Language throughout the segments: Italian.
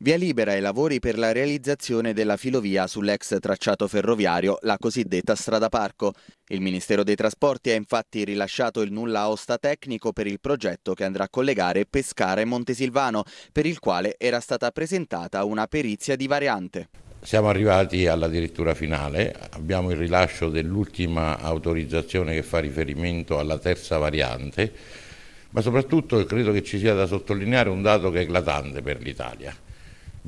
Via libera ai lavori per la realizzazione della filovia sull'ex tracciato ferroviario, la cosiddetta strada parco. Il Ministero dei Trasporti ha infatti rilasciato il nulla osta tecnico per il progetto che andrà a collegare Pescara e Montesilvano, per il quale era stata presentata una perizia di variante. Siamo arrivati alla dirittura finale, abbiamo il rilascio dell'ultima autorizzazione che fa riferimento alla terza variante, ma soprattutto credo che ci sia da sottolineare un dato che è eclatante per l'Italia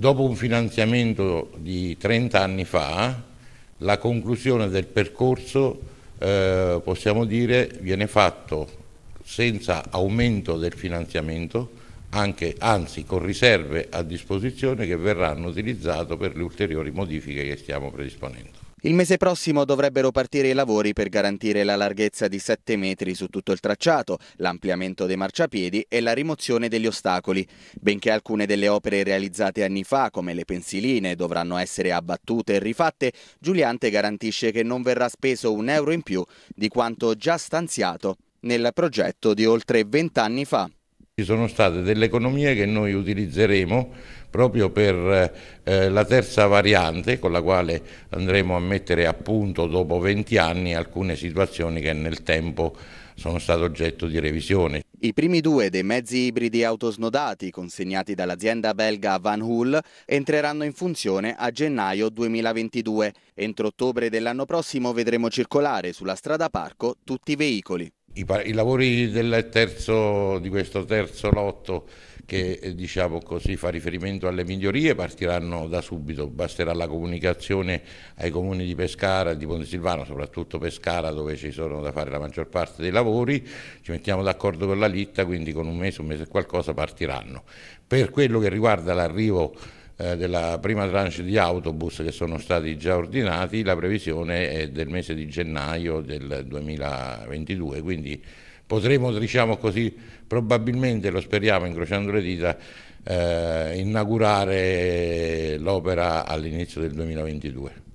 Dopo un finanziamento di 30 anni fa, la conclusione del percorso, eh, possiamo dire, viene fatto senza aumento del finanziamento, anche, anzi con riserve a disposizione che verranno utilizzate per le ulteriori modifiche che stiamo predisponendo. Il mese prossimo dovrebbero partire i lavori per garantire la larghezza di 7 metri su tutto il tracciato, l'ampliamento dei marciapiedi e la rimozione degli ostacoli. Benché alcune delle opere realizzate anni fa, come le pensiline, dovranno essere abbattute e rifatte, Giuliante garantisce che non verrà speso un euro in più di quanto già stanziato nel progetto di oltre 20 anni fa. Ci sono state delle economie che noi utilizzeremo proprio per eh, eh, la terza variante con la quale andremo a mettere a punto dopo 20 anni alcune situazioni che nel tempo sono state oggetto di revisione. I primi due dei mezzi ibridi autosnodati consegnati dall'azienda belga Van Hool entreranno in funzione a gennaio 2022. Entro ottobre dell'anno prossimo vedremo circolare sulla strada parco tutti i veicoli i, i, lavori terzo, di questo terzo lotto che eh, diciamo così, fa riferimento alle migliorie partiranno da subito, basterà la comunicazione ai comuni di Pescara, di Pontesilvano, soprattutto Pescara dove ci sono da fare la maggior parte dei lavori, ci mettiamo d'accordo con la Litta, quindi con un mese, un mese e qualcosa partiranno. Per quello che riguarda l'arrivo eh, della prima tranche di autobus che sono stati già ordinati, la previsione è del mese di gennaio del 2022, quindi potremo, diciamo così, probabilmente, lo speriamo incrociando le dita, eh, inaugurare l'opera all'inizio del 2022.